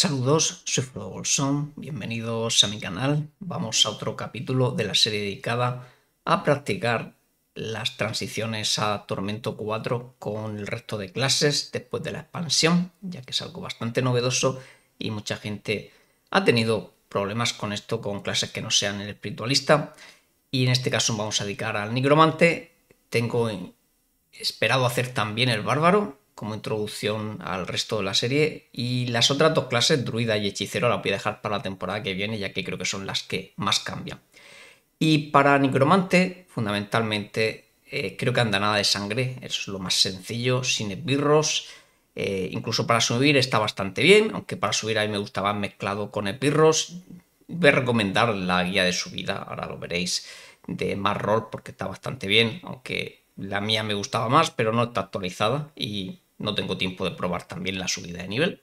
Saludos, soy Frodo Bolsón, bienvenidos a mi canal. Vamos a otro capítulo de la serie dedicada a practicar las transiciones a Tormento 4 con el resto de clases después de la expansión, ya que es algo bastante novedoso y mucha gente ha tenido problemas con esto con clases que no sean el espiritualista. Y en este caso vamos a dedicar al nigromante. Tengo esperado hacer también el bárbaro, como introducción al resto de la serie. Y las otras dos clases, druida y hechicero, las voy a dejar para la temporada que viene, ya que creo que son las que más cambian. Y para necromante, fundamentalmente, eh, creo que anda nada de sangre es lo más sencillo, sin esbirros. Eh, incluso para subir está bastante bien, aunque para subir a mí me gustaba mezclado con esbirros. Voy a recomendar la guía de subida, ahora lo veréis, de más rol porque está bastante bien, aunque la mía me gustaba más, pero no está actualizada y no tengo tiempo de probar también la subida de nivel.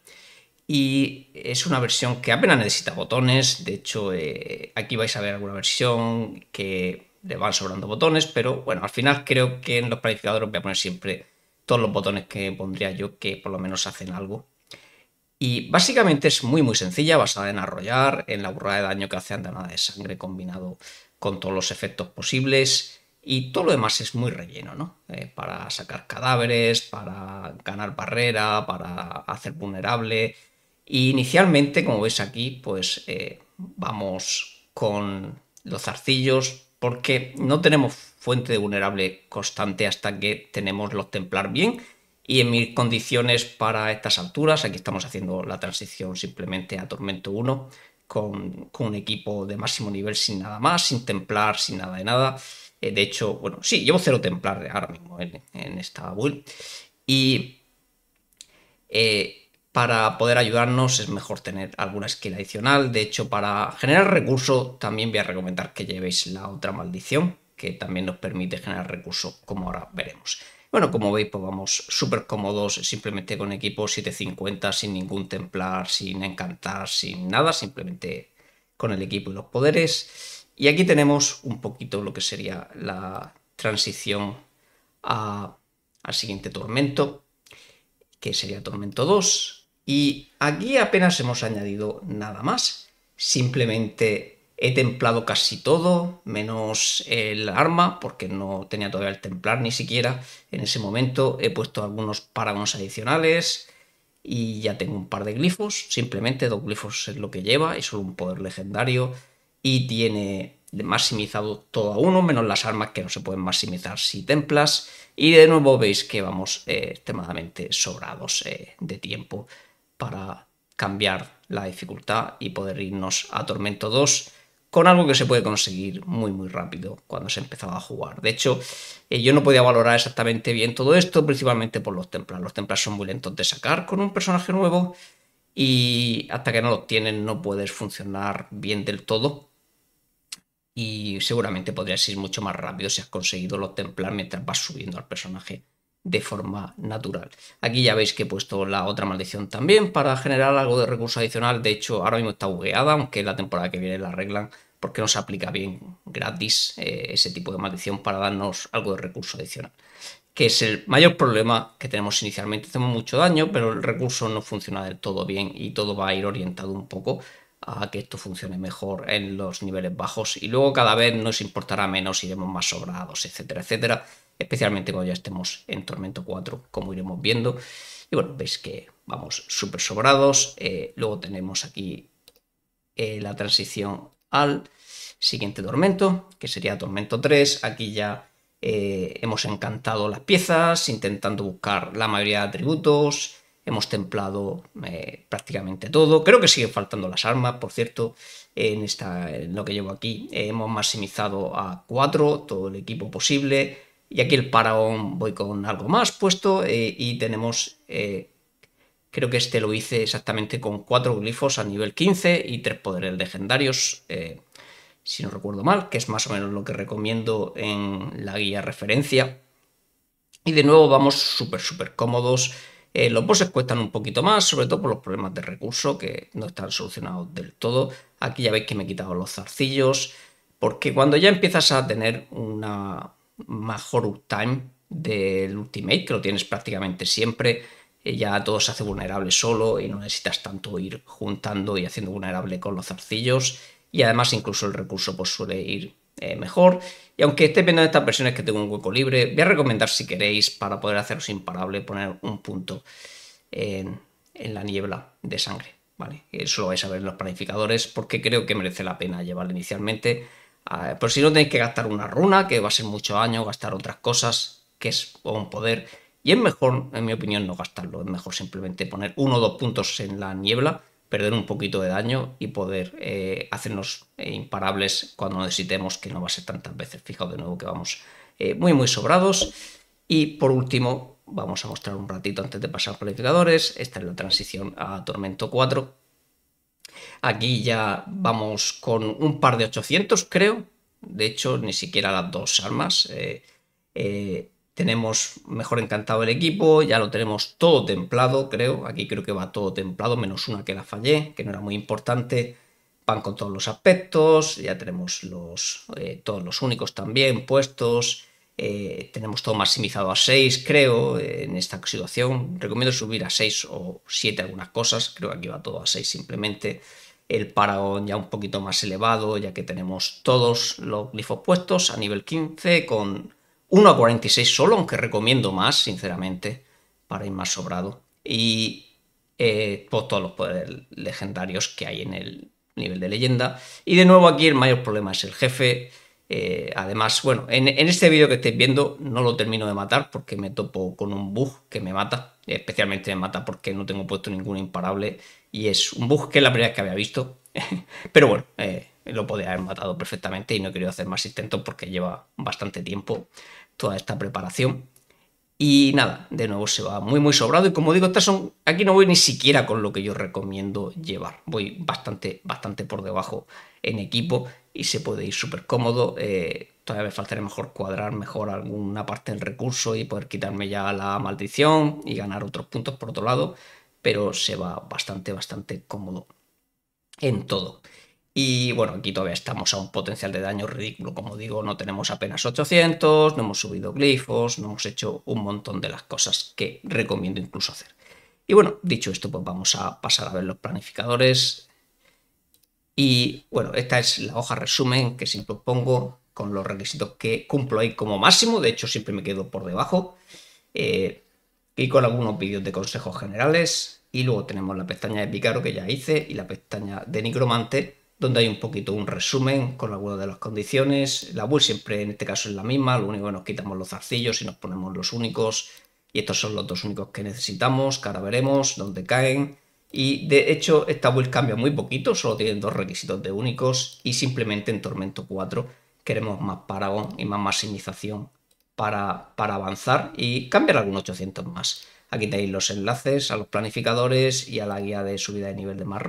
Y es una versión que apenas necesita botones, de hecho eh, aquí vais a ver alguna versión que le van sobrando botones, pero bueno, al final creo que en los planificadores voy a poner siempre todos los botones que pondría yo que por lo menos hacen algo. Y básicamente es muy muy sencilla, basada en arrollar, en la burrada de daño que hace andanada de sangre combinado con todos los efectos posibles y todo lo demás es muy relleno, ¿no? Eh, para sacar cadáveres, para ganar barrera, para hacer vulnerable. Y inicialmente, como veis aquí, pues eh, vamos con los zarcillos porque no tenemos fuente de vulnerable constante hasta que tenemos los templar bien. Y en mis condiciones para estas alturas, aquí estamos haciendo la transición simplemente a Tormento 1 con, con un equipo de máximo nivel sin nada más, sin templar, sin nada de nada. Eh, de hecho, bueno, sí, llevo cero templar ahora mismo en, esta build. Y eh, para poder ayudarnos es mejor tener alguna skill adicional. De hecho, para generar recursos también voy a recomendar que llevéis la otra maldición, que también nos permite generar recursos, como ahora veremos. Bueno, como veis, pues vamos súper cómodos, simplemente con equipo 750, sin ningún templar, sin encantar, sin nada, simplemente con el equipo y los poderes. Y aquí tenemos un poquito lo que sería la transición a, al siguiente tormento, que sería tormento 2. Y aquí apenas hemos añadido nada más. Simplemente he templado casi todo, menos el arma, porque no tenía todavía el templar ni siquiera en ese momento. He puesto algunos páramos adicionales y ya tengo un par de glifos. Simplemente dos glifos es lo que lleva y solo un poder legendario y tiene maximizado todo a uno, menos las armas que no se pueden maximizar si templas. Y de nuevo veis que vamos eh, extremadamente sobrados eh, de tiempo para cambiar la dificultad y poder irnos a Tormento 2 con algo que se puede conseguir muy muy rápido cuando se empezaba a jugar. De hecho, eh, yo no podía valorar exactamente bien todo esto, principalmente por los templas. Los templas son muy lentos de sacar con un personaje nuevo y hasta que no lo tienen no puedes funcionar bien del todo y seguramente podrías ir mucho más rápido si has conseguido los templar mientras vas subiendo al personaje de forma natural. Aquí ya veis que he puesto la otra maldición también para generar algo de recurso adicional. De hecho, ahora mismo está bugueada, aunque la temporada que viene la arreglan porque no se aplica bien gratis eh, ese tipo de maldición para darnos algo de recurso adicional. Que es el mayor problema que tenemos inicialmente. Hacemos mucho daño, pero el recurso no funciona del todo bien y todo va a ir orientado un poco a que esto funcione mejor en los niveles bajos y luego cada vez nos importará menos, iremos más sobrados, etcétera, etcétera, especialmente cuando ya estemos en Tormento 4, como iremos viendo. Y bueno, veis que vamos súper sobrados. Eh, luego tenemos aquí eh, la transición al siguiente tormento, que sería Tormento 3. Aquí ya eh, hemos encantado las piezas, intentando buscar la mayoría de atributos, hemos templado eh, prácticamente todo. Creo que siguen faltando las armas, por cierto, en, esta, lo que llevo aquí. Eh, hemos maximizado a 4 todo el equipo posible. Y aquí el paraón voy con algo más puesto eh, y tenemos... Creo que este lo hice exactamente con 4 glifos a nivel 15 y 3 poderes legendarios, si no recuerdo mal, que es más o menos lo que recomiendo en la guía referencia. Y de nuevo vamos súper, súper cómodos. Eh, los bosses cuestan un poquito más, sobre todo por los problemas de recursos que no están solucionados del todo. Aquí ya veis que me he quitado los zarcillos, porque cuando ya empiezas a tener una mejor uptime del ultimate, que lo tienes prácticamente siempre, eh, ya todo se hace vulnerable solo y no necesitas tanto ir juntando y haciendo vulnerable con los zarcillos. Y además incluso el recurso pues, suele ir eh, mejor. Y aunque esté viendo estas versiones que tengo un hueco libre, voy a recomendar si queréis para poder haceros imparable poner un punto en, la niebla de sangre. Vale, eso lo vais a ver en los planificadores porque creo que merece la pena llevarlo inicialmente. Pero ah, por si no tenéis que gastar una runa, que va a ser mucho año, gastar otras cosas, que es un poder. Y es mejor, en mi opinión, no gastarlo. Es mejor simplemente poner uno o dos puntos en la niebla perder un poquito de daño y poder eh, hacernos eh, imparables cuando necesitemos, que no va a ser tantas veces. Fijaos de nuevo que vamos eh, muy muy sobrados. Y por último, vamos a mostrar un ratito antes de pasar a calificadores, Esta es la transición a Tormento 4. Aquí ya vamos con un par de 800, creo. De hecho, ni siquiera las dos armas tenemos mejor encantado el equipo, ya lo tenemos todo templado, creo. Aquí creo que va todo templado, menos una que la fallé, que no era muy importante. Van con todos los aspectos, ya tenemos los, eh, todos los únicos también puestos. Eh, tenemos todo maximizado a 6, creo, en esta situación. Recomiendo subir a 6 o 7 algunas cosas. Creo que aquí va todo a 6 simplemente. El Paragon ya un poquito más elevado, ya que tenemos todos los glifos puestos a nivel 15 con 1 a 46 solo, aunque recomiendo más, sinceramente, para ir más sobrado. Y eh, pues, todos los poderes legendarios que hay en el nivel de leyenda. Y de nuevo aquí el mayor problema es el jefe. Eh, además, bueno, en, este vídeo que estáis viendo no lo termino de matar porque me topo con un bug que me mata. Especialmente me mata porque no tengo puesto ningún imparable. Y es un bug que es la primera vez que había visto. Pero bueno, eh, lo podía haber matado perfectamente y no he querido hacer más intentos porque lleva bastante tiempo toda esta preparación. Y nada, de nuevo se va muy muy sobrado y como digo, estas son, aquí no voy ni siquiera con lo que yo recomiendo llevar, voy bastante bastante por debajo en equipo y se puede ir súper cómodo, eh, todavía me faltaría mejor cuadrar mejor alguna parte del recurso y poder quitarme ya la maldición y ganar otros puntos por otro lado, pero se va bastante bastante cómodo en todo. Y bueno, aquí todavía estamos a un potencial de daño ridículo. Como digo, no tenemos apenas 800, no hemos subido glifos, no hemos hecho un montón de las cosas que recomiendo incluso hacer. Y bueno, dicho esto, pues vamos a pasar a ver los planificadores. Y bueno, esta es la hoja resumen que siempre pongo con los requisitos que cumplo ahí como máximo. De hecho, siempre me quedo por debajo. Eh, y con algunos vídeos de consejos generales. Y luego tenemos la pestaña de Picaro que ya hice y la pestaña de nigromante donde hay un poquito un resumen con algunas de las condiciones. La build siempre en este caso es la misma, lo único que nos quitamos los zarcillos y nos ponemos los únicos. Y estos son los dos únicos que necesitamos, que ahora veremos dónde caen. Y de hecho esta build cambia muy poquito, solo tiene dos requisitos de únicos y simplemente en Tormento 4 queremos más Paragon y más maximización para, para avanzar y cambiar algún 800 más. Aquí tenéis los enlaces a los planificadores y a la guía de subida de nivel de más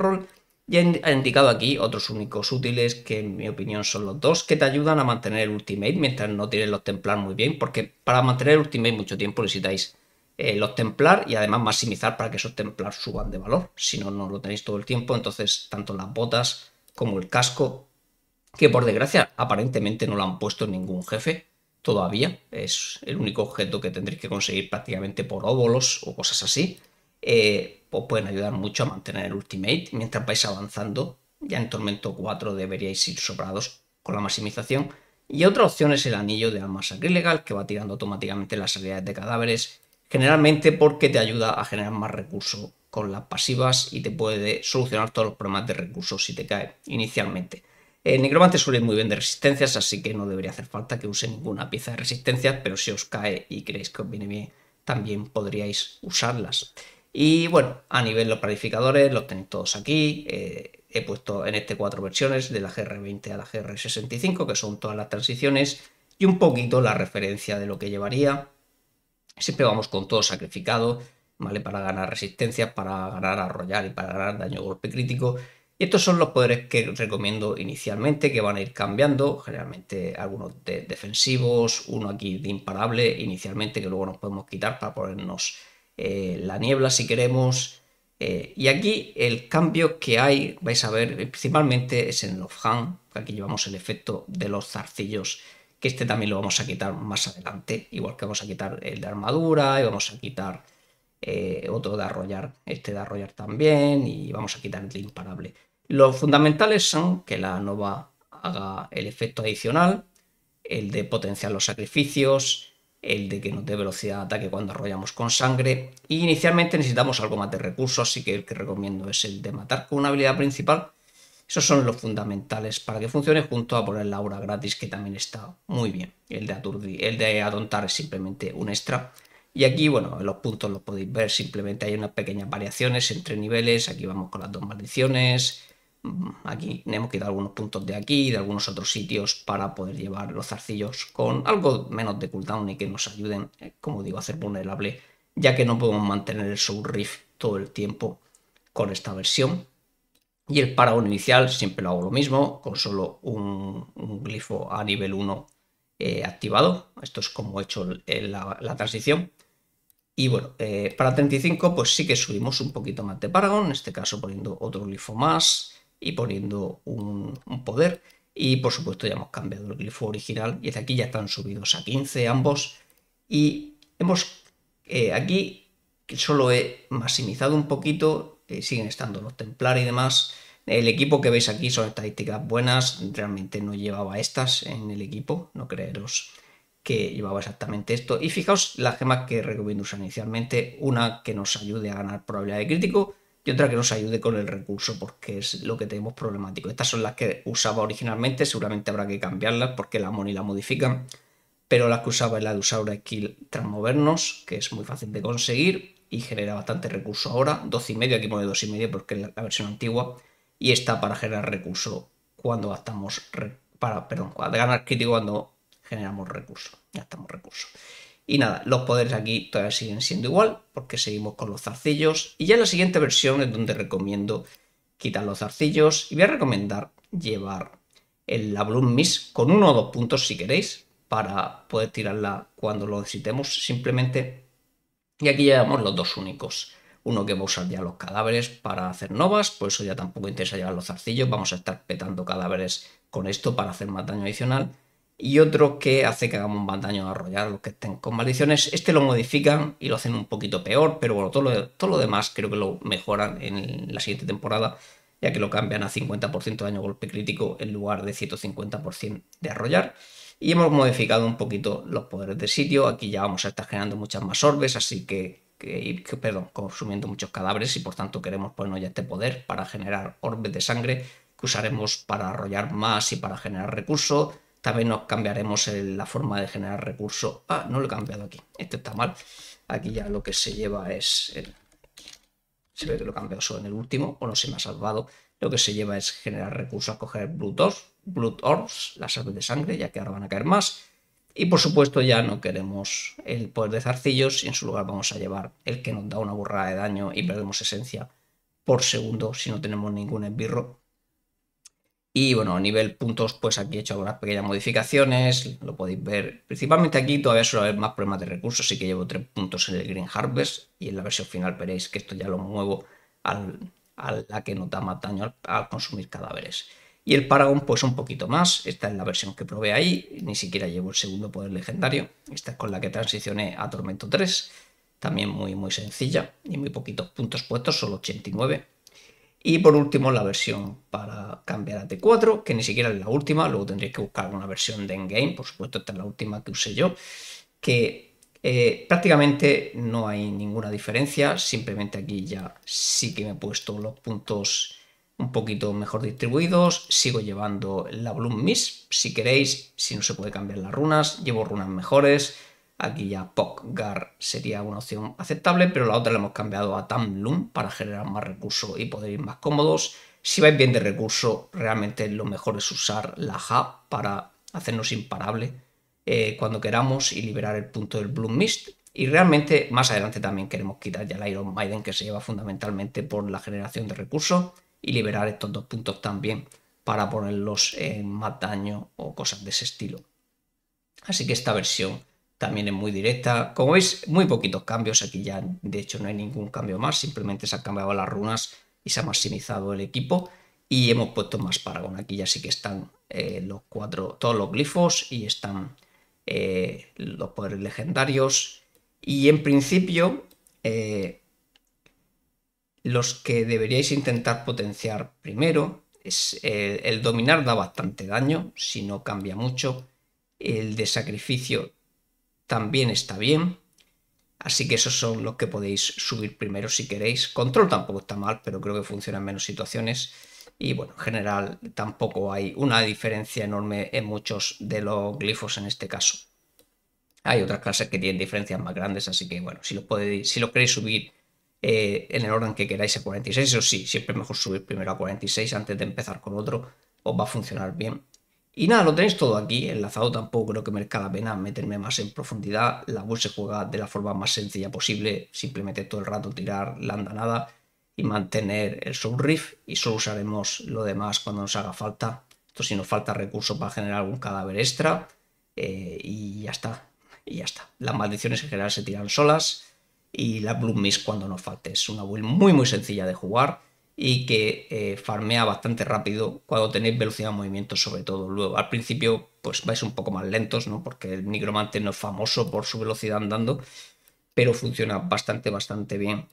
ya he indicado aquí otros únicos útiles que en mi opinión son los dos que te ayudan a mantener el Ultimate mientras no tienes los Templar muy bien, porque para mantener el Ultimate mucho tiempo necesitáis eh, los Templar y además maximizar para que esos Templar suban de valor, si no, no lo tenéis todo el tiempo, entonces tanto las botas como el casco, que por desgracia aparentemente no lo han puesto ningún jefe todavía, es el único objeto que tendréis que conseguir prácticamente por óvolos o cosas así. Eh, os pues, pueden ayudar mucho a mantener el ultimate. Mientras vais avanzando, ya en Tormento 4 deberíais ir sobrados con la maximización. Y otra opción es el anillo de alma sacrilegal que va tirando automáticamente las habilidades de cadáveres, generalmente porque te ayuda a generar más recursos con las pasivas y te puede solucionar todos los problemas de recursos si te cae inicialmente. El necromante suele muy bien de resistencias, así que no debería hacer falta que use ninguna pieza de resistencia pero si os cae y creéis que os viene bien, también podríais usarlas. Y bueno, a nivel de los planificadores los tenéis todos aquí. Eh, he puesto en este cuatro versiones, de la GR20 a la GR65, que son todas las transiciones, y un poquito la referencia de lo que llevaría. Siempre vamos con todo sacrificado, ¿vale? Para ganar resistencias, para ganar arrollar y para ganar daño golpe crítico. Y estos son los poderes que recomiendo inicialmente, que van a ir cambiando, generalmente algunos defensivos, uno aquí de imparable inicialmente, que luego nos podemos quitar para ponernos eh, la niebla si queremos. Eh, y aquí el cambio que hay, vais a ver, principalmente es en los han aquí llevamos el efecto de los zarcillos, que este también lo vamos a quitar más adelante, igual que vamos a quitar el de armadura y vamos a quitar eh, otro de arrollar, este de arrollar también, y vamos a quitar el imparable. Los fundamentales son que la nova haga el efecto adicional, el de potenciar los sacrificios, el de que nos dé velocidad de ataque cuando arrollamos con sangre. Y inicialmente necesitamos algo más de recursos, así que el que recomiendo es el de matar con una habilidad principal. Esos son los fundamentales para que funcione junto a poner la aura gratis, que también está muy bien. El de aturdir, el de atontar es simplemente un extra. Y aquí, bueno, los puntos los podéis ver, simplemente hay unas pequeñas variaciones entre niveles. Aquí vamos con las dos maldiciones, aquí tenemos que dar algunos puntos de aquí y de algunos otros sitios para poder llevar los zarcillos con algo menos de cooldown y que nos ayuden, eh, como digo, a hacer vulnerable, ya que no podemos mantener el Soul todo el tiempo con esta versión. Y el Paragon inicial siempre lo hago lo mismo, con solo un, glifo a nivel 1 eh, activado. Esto es como he hecho la, transición. Y bueno, eh, para 35 pues sí que subimos un poquito más de Paragon, en este caso poniendo otro glifo más y poniendo un, poder. Y por supuesto ya hemos cambiado el fue original y desde aquí ya están subidos a 15 ambos. Y hemos eh, aquí aquí solo he maximizado un poquito, eh, siguen estando los templar y demás. El equipo que veis aquí son estadísticas buenas, realmente no llevaba estas en el equipo, no creeros que llevaba exactamente esto. Y fijaos las gemas que recomiendo usar inicialmente, una que nos ayude a ganar probabilidad de crítico, y otra que nos ayude con el recurso porque es lo que tenemos problemático. Estas son las que usaba originalmente, seguramente habrá que cambiarlas porque la Moni la modifican, pero las que usaba es la de usar Skill skill movernos, que es muy fácil de conseguir y genera bastante recurso ahora, 2,5, aquí pone 2,5 porque es la versión antigua, y está para generar recurso cuando gastamos, para, perdón, para ganar crítico cuando generamos ya gastamos recursos. Y nada, los poderes aquí todavía siguen siendo igual, porque seguimos con los zarcillos. Y ya en la siguiente versión es donde recomiendo quitar los zarcillos. Y voy a recomendar llevar el, la Bloom Miss con uno o dos puntos si queréis, para poder tirarla cuando lo necesitemos simplemente. Y aquí llevamos los dos únicos. Uno que va a usar ya los cadáveres para hacer novas, por eso ya tampoco interesa llevar los zarcillos. Vamos a estar petando cadáveres con esto para hacer más daño adicional y otro que hace que hagamos más daño a arrollar los que estén con maldiciones. Este lo modifican y lo hacen un poquito peor, pero bueno, todo lo, demás creo que lo mejoran en la siguiente temporada, ya que lo cambian a 50% de daño golpe crítico en lugar de 150% de arrollar. Y hemos modificado un poquito los poderes de sitio. Aquí ya vamos a estar generando muchas más orbes, así que, que perdón, consumiendo muchos cadáveres y por tanto queremos ponernos ya este poder para generar orbes de sangre que usaremos para arrollar más y para generar recursos esta vez nos cambiaremos la forma de generar recursos. Ah, no lo he cambiado aquí. Este está mal. Aquí ya lo que se lleva es... Se ve que lo he cambiado solo en el último, o no se me ha salvado. Lo que se lleva es generar recursos, coger Blood Orbs, blood orbs las aves de sangre, ya que ahora van a caer más. Y por supuesto ya no queremos el poder de zarcillos y en su lugar vamos a llevar el que nos da una burrada de daño y perdemos esencia por segundo si no tenemos ningún esbirro y bueno, a nivel puntos, pues aquí he hecho algunas pequeñas modificaciones, lo podéis ver. Principalmente aquí todavía suele haber más problemas de recursos, así que llevo tres puntos en el Green Harvest y en la versión final veréis que esto ya lo muevo a la que no da más daño al, consumir cadáveres. Y el Paragon, pues un poquito más. Esta es la versión que probé ahí. Ni siquiera llevo el segundo poder legendario. Esta es con la que transicioné a Tormento 3. También muy, muy sencilla y muy poquitos puntos puestos, solo 89. Y por último, la versión para cambiar a T4, que ni siquiera es la última, luego tendréis que buscar una versión de Endgame, por supuesto, esta es la última que usé yo, que eh, prácticamente no hay ninguna diferencia, simplemente aquí ya sí que me he puesto los puntos un poquito mejor distribuidos, sigo llevando la Bloom Miss, si queréis, si no se puede cambiar las runas, llevo runas mejores, Aquí ya PogGar sería una opción aceptable, pero la otra la hemos cambiado a Tamloom para generar más recursos y poder ir más cómodos. Si vais bien de recursos, realmente lo mejor es usar la hub para hacernos imparable eh, cuando queramos y liberar el punto del Bloom Mist. Y realmente más adelante también queremos quitar ya el Iron Maiden que se lleva fundamentalmente por la generación de recursos y liberar estos dos puntos también para ponerlos en más daño o cosas de ese estilo. Así que esta versión también es muy directa. Como veis, muy poquitos cambios. Aquí ya, de hecho, no hay ningún cambio más. Simplemente se han cambiado las runas y se ha maximizado el equipo. Y hemos puesto más Paragon. Aquí ya sí que están eh, los cuatro, todos los glifos y están eh, los poderes legendarios. Y en principio, eh, los que deberíais intentar potenciar primero es el dominar da bastante daño, si no cambia mucho. El de sacrificio también está bien. Así que esos son los que podéis subir primero si queréis. Control tampoco está mal, pero creo que funciona en menos situaciones. Y bueno, en general tampoco hay una diferencia enorme en muchos de los glifos en este caso. Hay otras clases que tienen diferencias más grandes, así que bueno, si lo, podéis, si queréis subir eh, en el orden que queráis a 46, eso sí, siempre es mejor subir primero a 46 antes de empezar con otro, os va a funcionar bien. Y nada, lo tenéis todo aquí enlazado, tampoco creo que merezca la pena meterme más en profundidad. La build se juega de la forma más sencilla posible, simplemente todo el rato tirar la andanada y mantener el riff y solo usaremos lo demás cuando nos haga falta. Esto si nos falta recurso para generar algún cadáver extra eh, y ya está, y ya está. Las maldiciones en general se tiran solas y la Bloom miss cuando nos falte. Es una build muy muy sencilla de jugar y que eh, farmea bastante rápido cuando tenéis velocidad de movimiento sobre todo. Luego al principio pues vais un poco más lentos, ¿no? Porque el nigromante no es famoso por su velocidad andando, pero funciona bastante, bastante bien.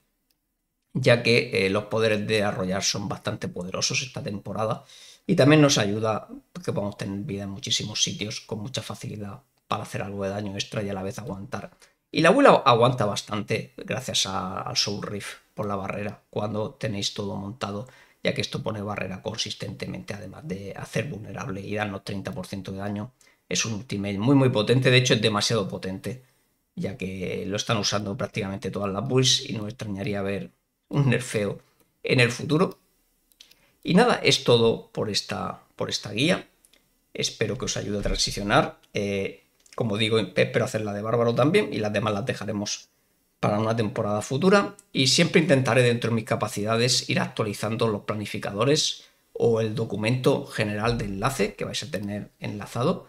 Ya que eh, los poderes de arrollar son bastante poderosos esta temporada. Y también nos ayuda porque podamos tener vida en muchísimos sitios con mucha facilidad para hacer algo de daño extra y a la vez aguantar. Y la abuela aguanta bastante gracias al Soul Reef por la barrera cuando tenéis todo montado, ya que esto pone barrera consistentemente, además de hacer vulnerable y darnos 30% de daño. Es un ultimate muy muy potente, de hecho es demasiado potente, ya que lo están usando prácticamente todas las bulls y no extrañaría ver un nerfeo en el futuro. Y nada, es todo por esta, por esta guía. Espero que os ayude a transicionar. Eh, como digo, espero hacer la de Bárbaro también y las demás las dejaremos para una temporada futura y siempre intentaré dentro de mis capacidades ir actualizando los planificadores o el documento general de enlace que vais a tener enlazado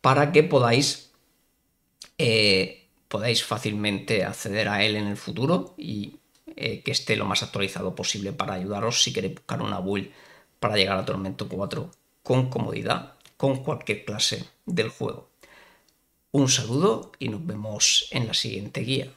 para que podáis, eh, podáis fácilmente acceder a él en el futuro y eh, que esté lo más actualizado posible para ayudaros si queréis buscar una build para llegar a Tormento 4 con comodidad, con cualquier clase del juego. Un saludo y nos vemos en la siguiente guía.